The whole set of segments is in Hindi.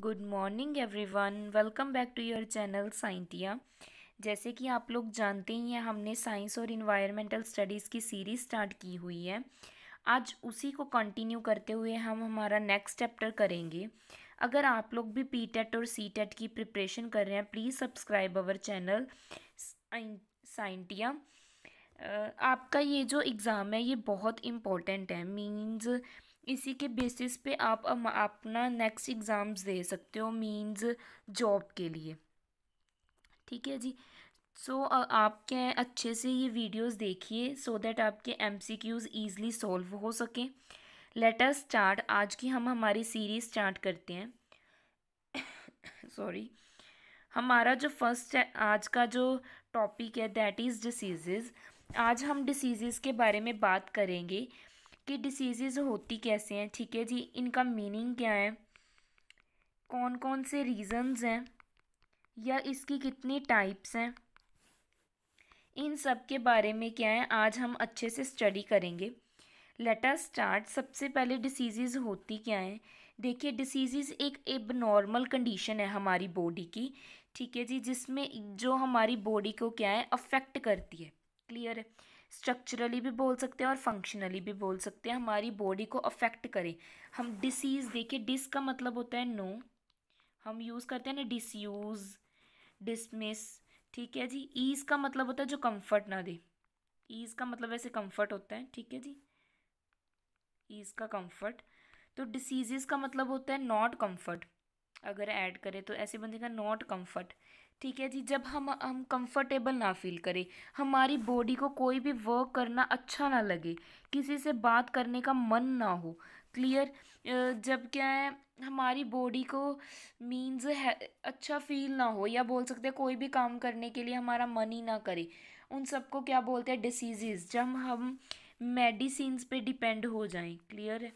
good morning everyone welcome back to your channel Scientia जैसे कि आप लोग जानते ही हैं हमने साइंस और इन्वायरमेंटल स्टडीज़ की सीरीज़ स्टार्ट की हुई है आज उसी को कंटिन्यू करते हुए हम हमारा नेक्स्ट चैप्टर करेंगे अगर आप लोग भी पी टेट e और सी टेट e की प्रिपरेशन कर रहे हैं please subscribe our channel Scientia आपका ये जो एग्ज़ाम है ये बहुत इम्पोर्टेंट है मीन्स इसी के बेसिस पे आप अपना नेक्स्ट एग्ज़ाम्स दे सकते हो मींस जॉब के लिए ठीक है जी सो so, आप क्या अच्छे से ये वीडियोस देखिए सो दैट आपके एमसीक्यूज इजीली सॉल्व हो सकें लेट अस स्टार्ट आज की हम हमारी सीरीज़ स्टार्ट करते हैं सॉरी हमारा जो फर्स्ट आज का जो टॉपिक है दैट इज़ डिसीज़ आज हम डिसीज़ के बारे में बात करेंगे कि डिसीज़ होती कैसे हैं ठीक है जी इनका मीनिंग क्या है कौन कौन से रीज़न्स हैं या इसकी कितनी टाइप्स हैं इन सब के बारे में क्या है आज हम अच्छे से स्टडी करेंगे लेटर स्टार्ट सबसे पहले डिसीज़ होती क्या हैं देखिए डिसीज़ एक एब नॉर्मल कंडीशन है हमारी बॉडी की ठीक है जी जिसमें जो हमारी बॉडी को क्या है अफेक्ट करती है क्लियर है स्ट्रक्चरली भी बोल सकते हैं और फंक्शनली भी बोल सकते हैं हमारी बॉडी को अफेक्ट करे हम डिसीज़ देखिए डिस का मतलब होता है नो हम यूज़ करते हैं ना डिसयूज़ डिसमिस ठीक है जी ईज़ का मतलब होता है जो कम्फर्ट ना दे ईज़ का मतलब ऐसे कम्फर्ट होता है ठीक है जी ईज़ का कम्फर्ट तो डिसीज़ का मतलब होता है नॉट कम्फ़र्ट अगर ऐड करें तो ऐसे बनेगा नॉट कम्फ़र्ट ठीक है जी जब हम हम कंफर्टेबल ना फील करें हमारी बॉडी को कोई भी वर्क करना अच्छा ना लगे किसी से बात करने का मन ना हो क्लियर जब क्या है हमारी बॉडी को मीन्स है अच्छा फील ना हो या बोल सकते हैं कोई भी काम करने के लिए हमारा मन ही ना करे उन सबको क्या बोलते हैं डिसीजेज़ जब हम मेडिसिन पे डिपेंड हो जाएं क्लियर है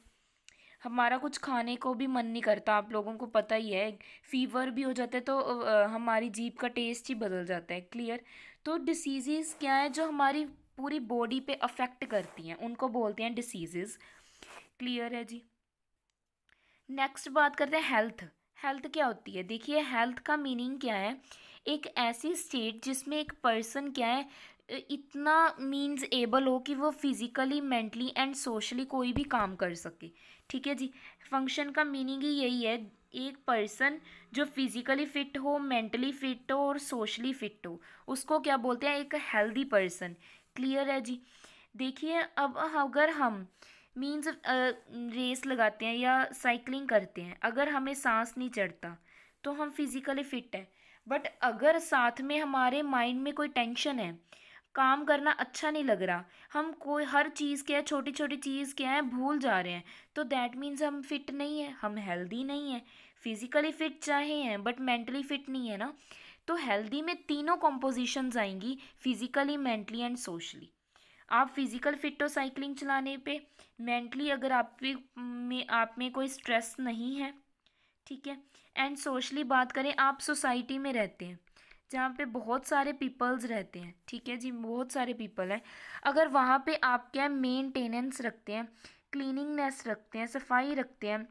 हमारा कुछ खाने को भी मन नहीं करता आप लोगों को पता ही है फीवर भी हो जाता है तो हमारी जीप का टेस्ट ही बदल जाता है क्लियर तो डिसीजेस क्या है जो हमारी पूरी बॉडी पे अफेक्ट करती हैं उनको बोलते हैं डिसीजेस क्लियर है जी नेक्स्ट बात करते हैं हेल्थ हेल्थ क्या होती है देखिए हेल्थ का मीनिंग क्या है एक ऐसी स्टेट जिसमें एक पर्सन क्या है इतना मीन्स एबल हो कि वो फिज़िकली मेंटली एंड सोशली कोई भी काम कर सके ठीक है जी फंक्शन का मीनिंग ही यही है एक पर्सन जो फिज़िकली फिट हो मेंटली फिट हो और सोशली फिट हो उसको क्या बोलते हैं एक हेल्दी पर्सन क्लियर है जी देखिए अब अगर हम मीन्स रेस लगाते हैं या साइकिलिंग करते हैं अगर हमें सांस नहीं चढ़ता तो हम फिज़िकली फिट हैं बट अगर साथ में हमारे माइंड में कोई टेंशन है काम करना अच्छा नहीं लग रहा हम कोई हर चीज़ के हैं छोटी छोटी चीज़ के हैं भूल जा रहे हैं तो दैट मीन्स हम फिट नहीं हैं हम हेल्दी नहीं हैं फिज़िकली फ़िट चाहे हैं बट मेंटली फ़िट नहीं है ना तो हेल्दी में तीनों कॉम्पोजिशंस आएंगी फिज़िकली मेंटली एंड सोशली आप फिज़िकल फिट हो साइकिलिंग चलाने पे मेंटली अगर आप में आप में कोई स्ट्रेस नहीं है ठीक है एंड सोशली बात करें आप सोसाइटी में रहते हैं जहाँ पे बहुत सारे पीपल्स रहते हैं ठीक है जी बहुत सारे पीपल हैं अगर वहाँ पे आप क्या मेंटेनेंस रखते हैं क्लीनिंगनेस रखते हैं सफाई रखते हैं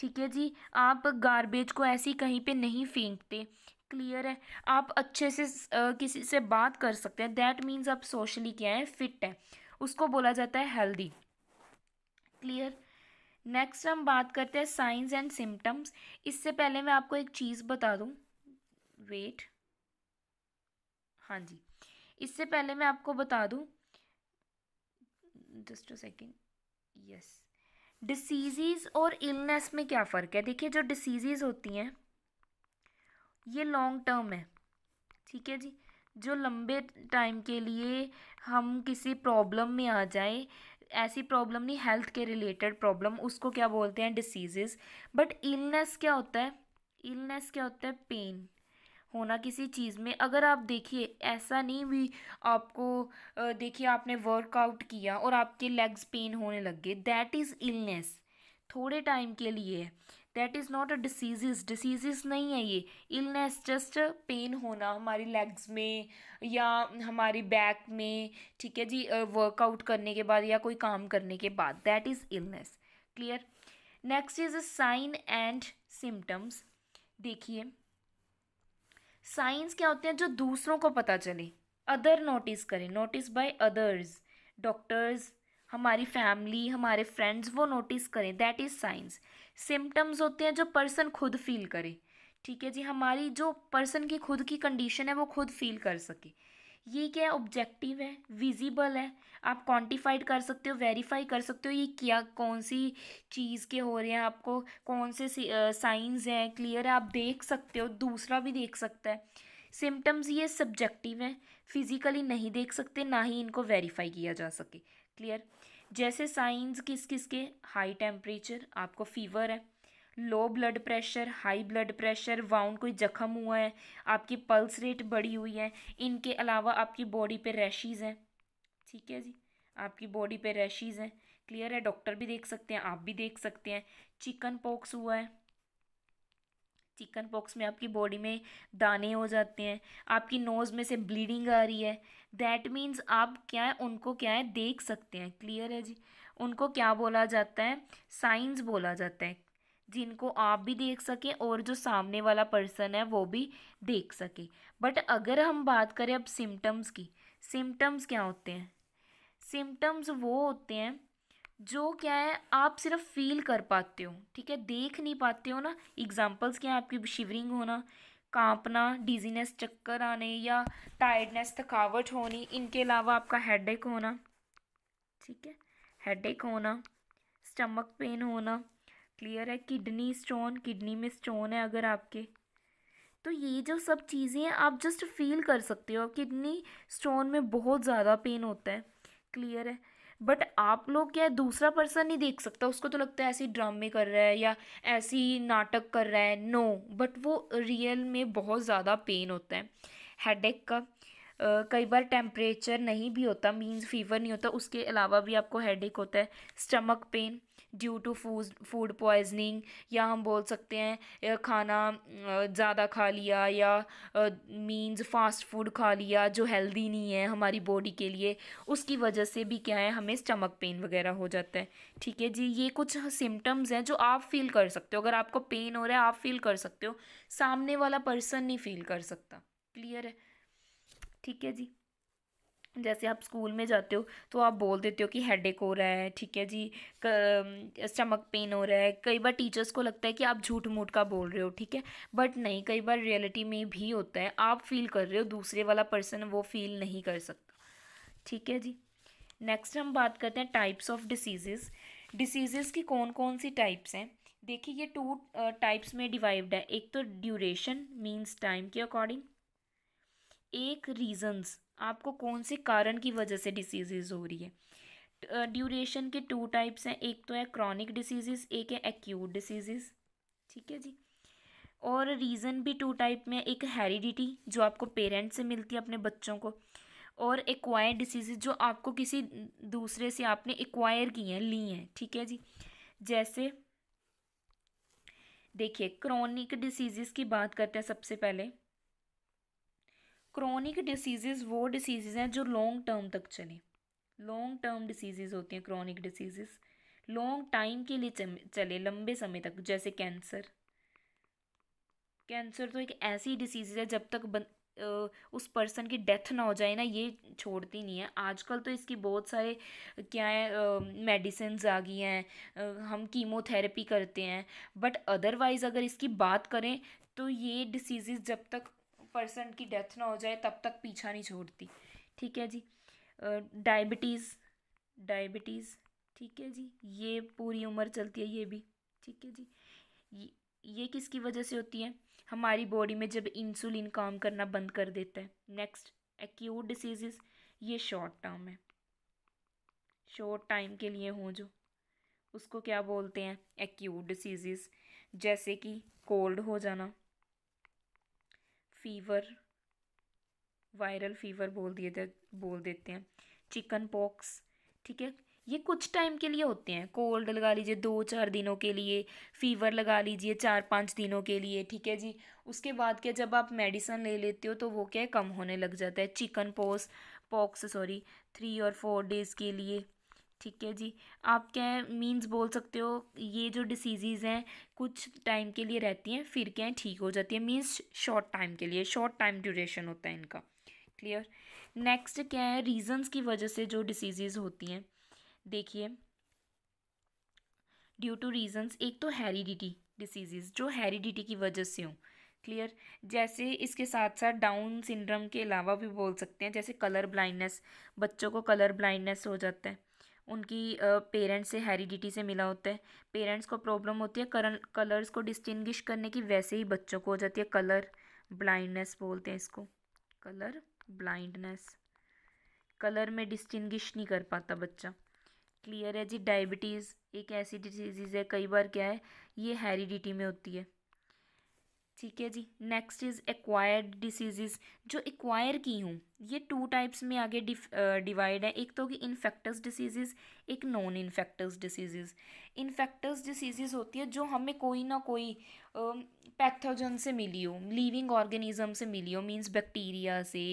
ठीक है जी आप गारबेज को ऐसी कहीं पे नहीं फेंकते क्लियर है आप अच्छे से आ, किसी से बात कर सकते हैं दैट मीन्स आप सोशली क्या हैं फिट हैं उसको बोला जाता है हेल्दी क्लियर नेक्स्ट हम बात करते हैं साइंस एंड सिम्टम्स इससे पहले मैं आपको एक चीज़ बता दूँ वेट हाँ जी इससे पहले मैं आपको बता दूँ जस्ट सेकेंड यस डिसीज़ और इलनेस में क्या फ़र्क है देखिए जो डिसीज़ होती हैं ये लॉन्ग टर्म है ठीक है जी जो लंबे टाइम के लिए हम किसी प्रॉब्लम में आ जाए ऐसी प्रॉब्लम नहीं हेल्थ के रिलेटेड प्रॉब्लम उसको क्या बोलते हैं डिसीज़ बट इलनेस क्या होता है इलनेस क्या होता है पेन होना किसी चीज़ में अगर आप देखिए ऐसा नहीं भी आपको देखिए आपने वर्कआउट किया और आपके लेग्स पेन होने लग गए दैट इज़ इलनेस थोड़े टाइम के लिए है that is not a disease disease नहीं है ये इलनेस जस्ट पेन होना हमारी लेग्स में या हमारी बैक में ठीक है जी वर्कआउट करने के बाद या कोई काम करने के बाद that is illness clear next is a sign and symptoms देखिए साइंस क्या होते हैं जो दूसरों को पता चले अदर नोटिस करें नोटिस बाय अदर्स डॉक्टर्स हमारी फैमिली हमारे फ्रेंड्स वो नोटिस करें दैट इज़ साइंस सिम्टम्स होते हैं जो पर्सन खुद फील करे ठीक है जी हमारी जो पर्सन की खुद की कंडीशन है वो खुद फील कर सके ये क्या है ऑब्जेक्टिव है विजिबल है आप क्वांटिफाइड कर सकते हो वेरीफाई कर सकते हो ये क्या कौन सी चीज़ के हो रहे हैं आपको कौन से साइंस हैं क्लियर है आप देख सकते हो दूसरा भी देख सकता है सिम्टम्स ये सब्जेक्टिव हैं फिजिकली नहीं देख सकते ना ही इनको वेरीफाई किया जा सके क्लियर जैसे साइंस किस किस के हाई टेम्परेचर आपको फीवर है low blood pressure high blood pressure wound कोई जख्म हुआ है आपकी पल्स रेट बढ़ी हुई है इनके अलावा आपकी बॉडी पे रैशीज़ हैं ठीक है जी आपकी बॉडी पे रैशीज़ हैं क्लियर है डॉक्टर भी देख सकते हैं आप भी देख सकते हैं चिकन पॉक्स हुआ है चिकन पॉक्स में आपकी बॉडी में दाने हो जाते हैं आपकी नोज़ में से ब्लीडिंग आ रही है दैट मीन्स आप क्या है उनको क्या है देख सकते हैं क्लियर है जी उनको क्या बोला जाता है साइंस बोला जाता है जिनको आप भी देख सकें और जो सामने वाला पर्सन है वो भी देख सके बट अगर हम बात करें अब सिम्टम्स की सिम्टम्स क्या होते हैं सिम्टम्स वो होते हैं जो क्या है आप सिर्फ फील कर पाते हो ठीक है देख नहीं पाते हो ना एग्जांपल्स क्या है आपकी शिवरिंग होना कांपना डिजीनेस चक्कर आने या टायर्डनेस थकावट होनी इनके अलावा आपका हेडेक होना ठीक है हेडेक होना स्टमक पेन होना क्लियर है किडनी स्टोन किडनी में स्टोन है अगर आपके तो ये जो सब चीज़ें हैं आप जस्ट फील कर सकते हो किडनी स्टोन में बहुत ज़्यादा पेन होता है क्लियर है बट आप लोग क्या है दूसरा पर्सन नहीं देख सकता उसको तो लगता है ऐसी ड्रामे कर रहा है या ऐसी नाटक कर रहा है नो बट वो रियल में बहुत ज़्यादा पेन होता है हेडेक का कई बार टेम्परेचर नहीं भी होता मीन्स फीवर नहीं होता उसके अलावा भी आपको हेडेक होता है stomach pain due to food food poisoning या हम बोल सकते हैं खाना ज़्यादा खा लिया या मीन्स फास्ट फूड खा लिया जो हेल्दी नहीं है हमारी बॉडी के लिए उसकी वजह से भी क्या है हमें स्टमक पेन वगैरह हो जाता है ठीक है जी ये कुछ सिम्टम्स हैं जो आप फील कर सकते हो अगर आपको पेन हो रहा है आप फील कर सकते हो सामने वाला पर्सन नहीं फील कर सकता क्लियर है ठीक है जी जैसे आप स्कूल में जाते हो तो आप बोल देते हो कि हेडेक हो रहा है ठीक है जी स्टमक पेन हो रहा है कई बार टीचर्स को लगता है कि आप झूठ मूठ का बोल रहे हो ठीक है बट नहीं कई बार रियलिटी में भी होता है आप फील कर रहे हो दूसरे वाला पर्सन वो फील नहीं कर सकता ठीक है जी नेक्स्ट हम बात करते हैं टाइप्स ऑफ डिसीजेज़ डिसीज़ेस की कौन कौन सी टाइप्स हैं देखिए ये टू टाइप्स में डिवाइड है एक तो ड्यूरेशन मीन्स टाइम के अकॉर्डिंग एक रीजंस आपको कौन से कारण की वजह से डिसीजेज हो रही है ड्यूरेशन के टू टाइप्स हैं एक तो है क्रॉनिक डिसीजेज एक है एक्यूट डिसीजेज ठीक है जी और रीज़न भी टू टाइप में एक हेरिडिटी जो आपको पेरेंट्स से मिलती है अपने बच्चों को और एक्वायर डिसीजेज जो आपको किसी दूसरे से आपने एक्वायर की हैं ली हैं ठीक है जी जैसे देखिए क्रॉनिक डिसीज़ेज़ की बात करते हैं सबसे पहले क्रॉनिक डिसीज़ वो डिसीज़ हैं जो लॉन्ग टर्म तक चले लॉन्ग टर्म डिसीज़ होती हैं क्रॉनिक डिसीज़ लॉन्ग टाइम के लिए चले लंबे समय तक जैसे कैंसर कैंसर तो एक ऐसी डिसीज़ है जब तक बन आ, उस पर्सन की डेथ ना हो जाए ना ये छोड़ती नहीं है आजकल तो इसकी बहुत सारे क्या है मेडिसिन आ गई हैं हम कीमोथेरेपी करते हैं बट अदरवाइज़ अगर इसकी बात करें तो ये डिसीज़ जब तक पर्सन की डेथ ना हो जाए तब तक पीछा नहीं छोड़ती ठीक है जी डायबिटीज़ डायबिटीज़ ठीक है जी ये पूरी उम्र चलती है ये भी ठीक है जी ये, ये किसकी वजह से होती है हमारी बॉडी में जब इंसुलिन काम करना बंद कर देता है नेक्स्ट एक्यूट डिसीजेस ये शॉर्ट टर्म है शॉर्ट टाइम के लिए हों जो उसको क्या बोलते हैं एक्यूट डिसीजेस जैसे कि कोल्ड हो जाना फीवर वायरल फीवर बोल दिए बोल देते हैं चिकन पॉक्स ठीक है ये कुछ टाइम के लिए होते हैं कोल्ड लगा लीजिए दो चार दिनों के लिए फीवर लगा लीजिए चार पाँच दिनों के लिए ठीक है जी उसके बाद क्या जब आप मेडिसन ले लेते हो तो वो क्या है कम होने लग जाता है chicken pox pox sorry three और फोर डेज़ के लिए ठीक है जी आप क्या मीन्स बोल सकते हो ये जो डिसीज़ हैं कुछ टाइम के लिए रहती हैं फिर क्या है ठीक हो जाती है मीन्स शॉर्ट टाइम के लिए शॉर्ट टाइम ड्यूरेशन होता है इनका क्लियर नेक्स्ट क्या है रीजंस की वजह से जो डिसीज़ होती हैं देखिए ड्यू टू रीजंस एक तो हेरिडिटी डिसीज़ जो हेरिडिटी की वजह से हों क्लियर जैसे इसके साथ साथ डाउन सिंड्रम के अलावा भी बोल सकते हैं जैसे कलर ब्लाइंडनेस बच्चों को कलर ब्लाइंडनेस हो जाता है उनकी पेरेंट्स से हेरिडिटी से मिला होता है पेरेंट्स को प्रॉब्लम होती है करन कलर्स को डिस्टिंग्विश करने की वैसे ही बच्चों को हो जाती है कलर ब्लाइंडनेस बोलते हैं इसको कलर ब्लाइंडनेस कलर में डिस्टिंग्विश नहीं कर पाता बच्चा क्लियर है जी डायबिटीज़ एक ऐसी डिजीज़ है कई बार क्या है ये हेरिडिटी में होती है ठीक है जी नेक्स्ट इज़ एक्वायर्ड डिसीजेज जो एक्वायर की हूँ ये टू टाइप्स में आगे डिवाइड है एक तो होगी इन्फेक्टस डिसीजेज एक non infectious diseases infectious diseases होती है जो हमें कोई ना कोई पैथोजन से मिली हो लिविंग ऑर्गेनिज्म से मिली हो मीन्स बैक्टीरिया से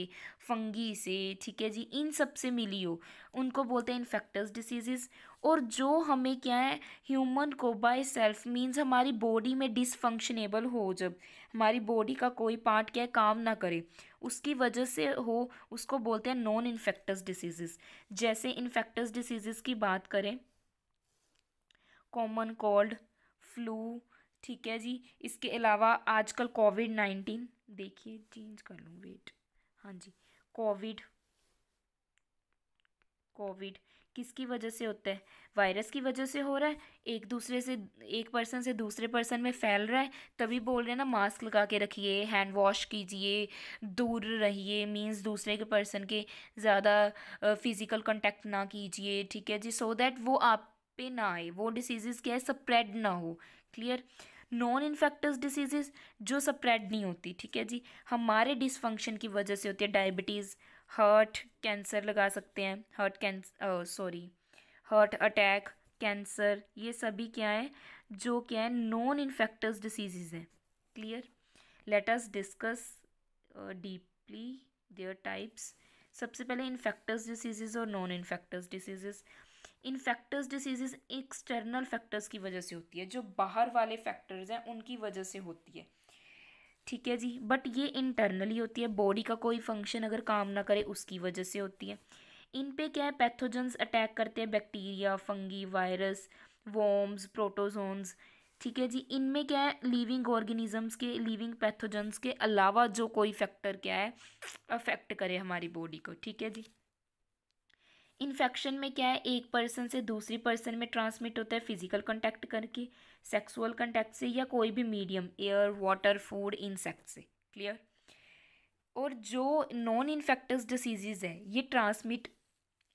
फंगी से ठीक है जी इन सब से मिली हो उनको बोलते हैं इन्फेक्टस डिसीजेज और जो हमें क्या है ह्यूमन को बाय सेल्फ मीन्स हमारी बॉडी में डिसफंक्शनेबल हो जब हमारी बॉडी का कोई पार्ट क्या है काम ना करे उसकी वजह से हो उसको बोलते हैं नॉन इन्फेक्टस डिसीजेस जैसे इन्फेक्टस डिसीजेस की बात करें कॉमन कोल्ड फ्लू ठीक है जी इसके अलावा आजकल कोविड नाइन्टीन देखिए चेंज कर लूँ वेट हाँ जी कोविड कोविड किसकी वजह से होता है वायरस की वजह से हो रहा है एक दूसरे से एक पर्सन से दूसरे पर्सन में फैल रहा है तभी बोल रहे हैं ना मास्क लगा के रखिए हैंड वॉश कीजिए दूर रहिए मींस दूसरे के पर्सन के ज़्यादा फिज़िकल कॉन्टेक्ट ना कीजिए ठीक है जी सो दैट वो आप पे ना आए वो डिसीज़ क्या है स्प्रेड ना हो क्लियर नॉन इन्फेक्टस डिसीजेज जो स्प्रेड नहीं होती ठीक है जी हमारे डिसफंक्शन की वजह से होती है डायबिटीज़ हार्ट कैंसर लगा सकते हैं heart cancer sorry heart attack cancer ये सभी क्या है जो क्या है नॉन इन्फेक्टस डिसीजेज हैं clear let us discuss deeply their types सबसे पहले इन्फेक्टस डिसीजेज और non infectious diseases infectious diseases external factors की वजह से होती है जो बाहर वाले फैक्टर्स हैं उनकी वजह से होती है ठीक है जी बट ये इंटरनली होती है बॉडी का कोई फंक्शन अगर काम ना करे उसकी वजह से होती है इन पे क्या है पैथोजेंस अटैक करते हैं bacteria fungi virus worms protozoans ठीक है जी इनमें क्या है लिविंग ऑर्गेनिजम्स के लिविंग पैथोजेंस के अलावा जो कोई फैक्टर क्या है अफेक्ट करे हमारी बॉडी को ठीक है जी इन्फेक्शन में क्या है एक पर्सन से दूसरी पर्सन में ट्रांसमिट होता है फिजिकल कॉन्टैक्ट करके सेक्सुअल कंटेक्ट से या कोई भी medium air water food insect से क्लियर और जो नॉन इन्फेक्टस डिसीजेज है ये ट्रांसमिट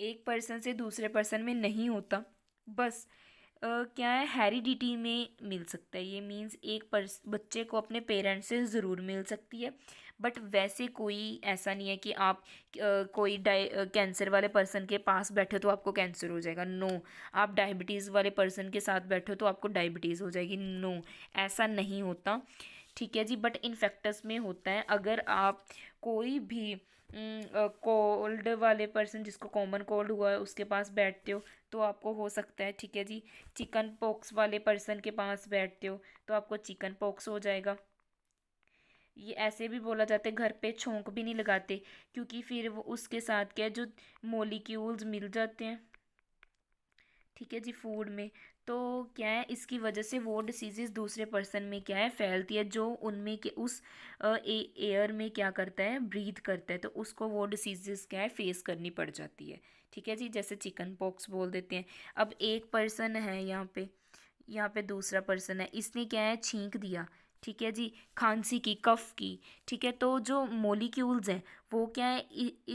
एक पर्सन से दूसरे पर्सन में नहीं होता बस आ, क्या है हेरिडिटी में मिल सकता है ये मीन्स एक पर्स बच्चे को अपने पेरेंट्स से ज़रूर मिल सकती है बट वैसे कोई ऐसा नहीं है कि आप कोई डाई कैंसर वाले पर्सन के पास बैठे तो आपको कैंसर हो जाएगा नो आप डायबिटीज़ वाले पर्सन के साथ बैठे तो आपको डायबिटीज़ हो जाएगी नो ऐसा नहीं होता ठीक है जी बट इन्फेक्टस में होता है अगर आप कोई भी कोल्ड वाले पर्सन जिसको कॉमन कोल्ड हुआ है उसके पास बैठते हो तो आपको हो सकता है ठीक है जी चिकन पॉक्स वाले पर्सन के पास बैठते हो तो आपको चिकन पॉक्स हो जाएगा ये ऐसे भी बोला जाता है घर पे छोंक भी नहीं लगाते क्योंकि फिर वो उसके साथ क्या जो मोलिक्यूल्स मिल जाते हैं ठीक है जी फूड में तो क्या है इसकी वजह से वो डिसीज़ेज़ दूसरे पर्सन में क्या है फैलती है जो उनमें के उस ए, एयर में क्या करता है ब्रीथ करता है तो उसको वो डिसीज़ेज़ क्या है फेस करनी पड़ जाती है ठीक है जी जैसे चिकन पॉक्स बोल देते हैं अब एक पर्सन है यहाँ पे यहाँ पे दूसरा पर्सन है इसने क्या है छींक दिया ठीक है जी खांसी की कफ़ की ठीक है तो जो मोलिक्यूल्स हैं वो क्या है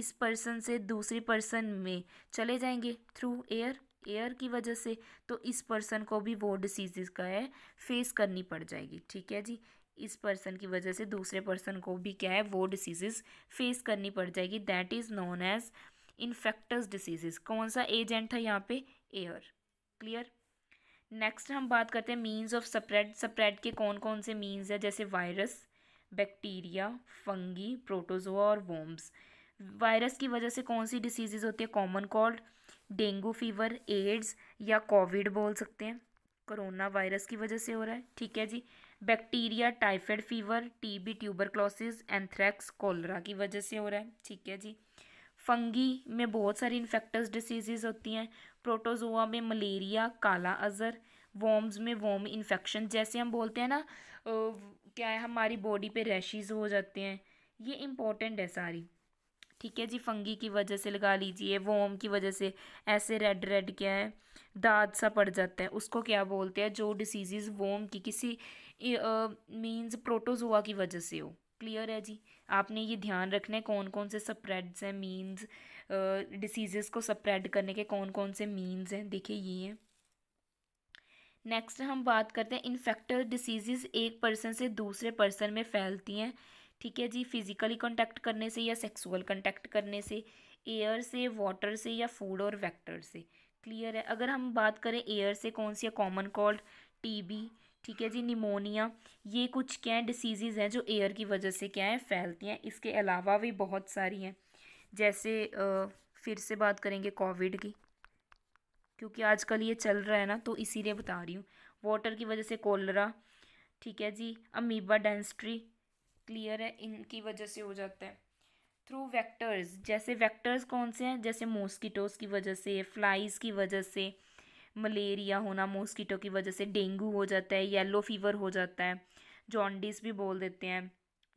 इस पर्सन से दूसरे पर्सन में चले जाएंगे थ्रू एयर एयर की वजह से तो इस पर्सन को भी वो डिसीज़ेज़ का है फेस करनी पड़ जाएगी ठीक है जी इस पर्सन की वजह से दूसरे पर्सन को भी क्या है वो डिसीज़ेज़ फेस करनी पड़ जाएगी that is known as infectious diseases कौन सा एजेंट था यहाँ पे एयर क्लियर नेक्स्ट हम बात करते हैं मीन्स ऑफ स्प्रेड स्प्रेड के कौन कौन से मीन्स है जैसे वायरस बैक्टीरिया फंगी प्रोटोजोआ और वोम्स वायरस की वजह से कौन सी डिसीजेज होती है common cold dengue fever AIDS या कोविड बोल सकते हैं कोरोना वायरस की वजह से हो रहा है ठीक है जी bacteria typhoid fever tuberculosis anthrax cholera की वजह से हो रहा है ठीक है जी फंगी में बहुत सारी इन्फेक्टस डिसीजेज होती हैं प्रोटोजोआ में मलेरिया काला अज़र वॉम्स में वॉम इन्फेक्शन जैसे हम बोलते हैं ना क्या है हमारी बॉडी पे रैशेज हो जाते हैं ये इम्पोर्टेंट है सारी ठीक है जी फंगी की वजह से लगा लीजिए वॉम की वजह से ऐसे रेड रेड क्या है दाद सा पड़ जाता है उसको क्या बोलते हैं जो डिसीज़ वॉम की किसी मीन्स प्रोटोजोआ की वजह से हो क्लियर है जी आपने ये ध्यान रखना है कौन कौन से स्प्रेड्स हैं मीन्स डिसीज़ेस को सप्रेड करने के कौन कौन से मीन्स हैं देखिए ये हैं नेक्स्ट हम बात करते हैं इन्फेक्टर डिसीज़ेज एक पर्सन से दूसरे पर्सन में फैलती हैं ठीक है जी फिज़िकली कॉन्टैक्ट करने से या सेक्सुअल कॉन्टैक्ट करने से एयर से वाटर से या फूड और वेक्टर से क्लियर है अगर हम बात करें एयर से कौन सी है कॉमन टी टीबी ठीक है जी निमोनिया ये कुछ क्या है डिसीज़ हैं जो एयर की वजह से क्या है फैलती हैं इसके अलावा भी बहुत सारी हैं जैसे फिर से बात करेंगे कोविड की क्योंकि आजकल ये चल रहा है ना तो इसीलिए बता रही हूँ वाटर की वजह से कोलरा ठीक है जी अमीबा डेंस्ट्री क्लियर है इनकी वजह से हो जाता है थ्रू वेक्टर्स जैसे वेक्टर्स कौन से हैं जैसे मॉस्किटोज़ की वजह से फ्लाइज़ की वजह से मलेरिया होना मॉस्किटो की वजह से डेंगू हो जाता है येलो फीवर हो जाता है जॉन्डिस भी बोल देते हैं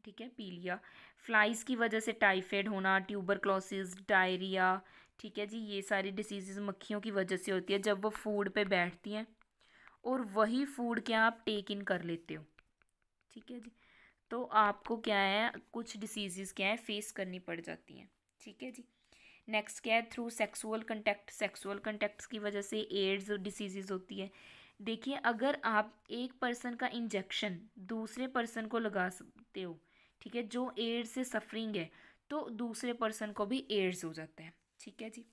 ठीक है पीलिया फ्लाइज की वजह से टाइफाइड होना क्लोसिस डायरिया ठीक है जी ये सारी डिसीज़ेज़ मक्खियों की वजह से होती है जब वो फूड पे बैठती हैं और वही फूड क्या आप टेक इन कर लेते हो ठीक है जी तो आपको क्या है कुछ डिसीज़ेज़ क्या है फेस करनी पड़ जाती हैं ठीक है जी नेक्स्ट क्या है through sexual contact sexual contacts की वजह से एड्स डिसीज़ेज़ होती है देखिए अगर आप एक पर्सन का इंजेक्शन दूसरे पर्सन को लगा सकते हो ठीक है जो एड्स से सफरिंग है तो दूसरे पर्सन को भी एड्स हो जाता है ठीक है जी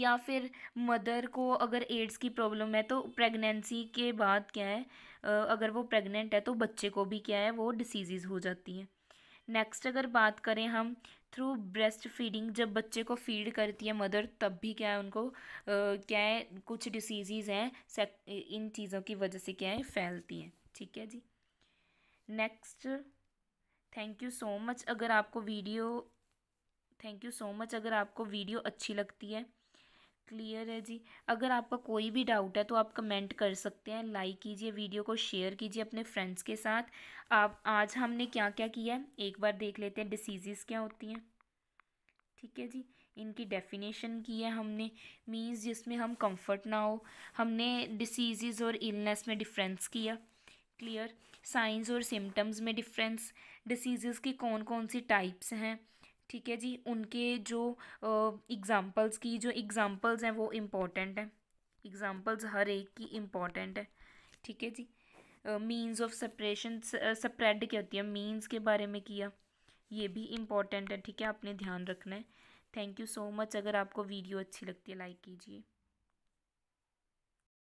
या फिर मदर को अगर एड्स की प्रॉब्लम है तो प्रेगनेंसी के बाद क्या है अगर वो प्रेग्नेंट है तो बच्चे को भी क्या है वो डिसीज़ हो जाती हैं नेक्स्ट अगर बात करें हम थ्रू ब्रेस्ट फीडिंग जब बच्चे को फीड करती है मदर तब भी क्या है उनको आ, क्या है कुछ डिसीजीज हैं इन चीज़ों की वजह से क्या है फैलती हैं ठीक है जी next thank you so much अगर आपको video thank you so much अगर आपको वीडियो अच्छी लगती है क्लियर है जी अगर आपका कोई भी डाउट है तो आप कमेंट कर सकते हैं लाइक कीजिए वीडियो को शेयर कीजिए अपने फ्रेंड्स के साथ आप आज हमने क्या क्या किया है एक बार देख लेते हैं डिसीज़ क्या होती हैं ठीक है जी इनकी डेफिनेशन की है हमने मीन्स जिसमें हम कंफर्ट ना हो हमने डिसीज़ और इलनेस में डिफरेंस किया क्लियर साइंस और सिम्टम्स में डिफरेंस डिसीज़ की कौन कौन सी टाइप्स हैं ठीक है जी उनके जो एग्ज़ाम्पल्स की जो एग्ज़ाम्पल्स हैं वो इम्पॉर्टेंट हैं एग्ज़ाम्पल्स हर एक की इम्पॉर्टेंट है ठीक है जी मीन्स ऑफ सेपरेशन सप्रेड क्या होती है मीन्स के बारे में किया ये भी इम्पॉर्टेंट है ठीक है आपने ध्यान रखना है थैंक यू सो मच अगर आपको वीडियो अच्छी लगती है लाइक कीजिए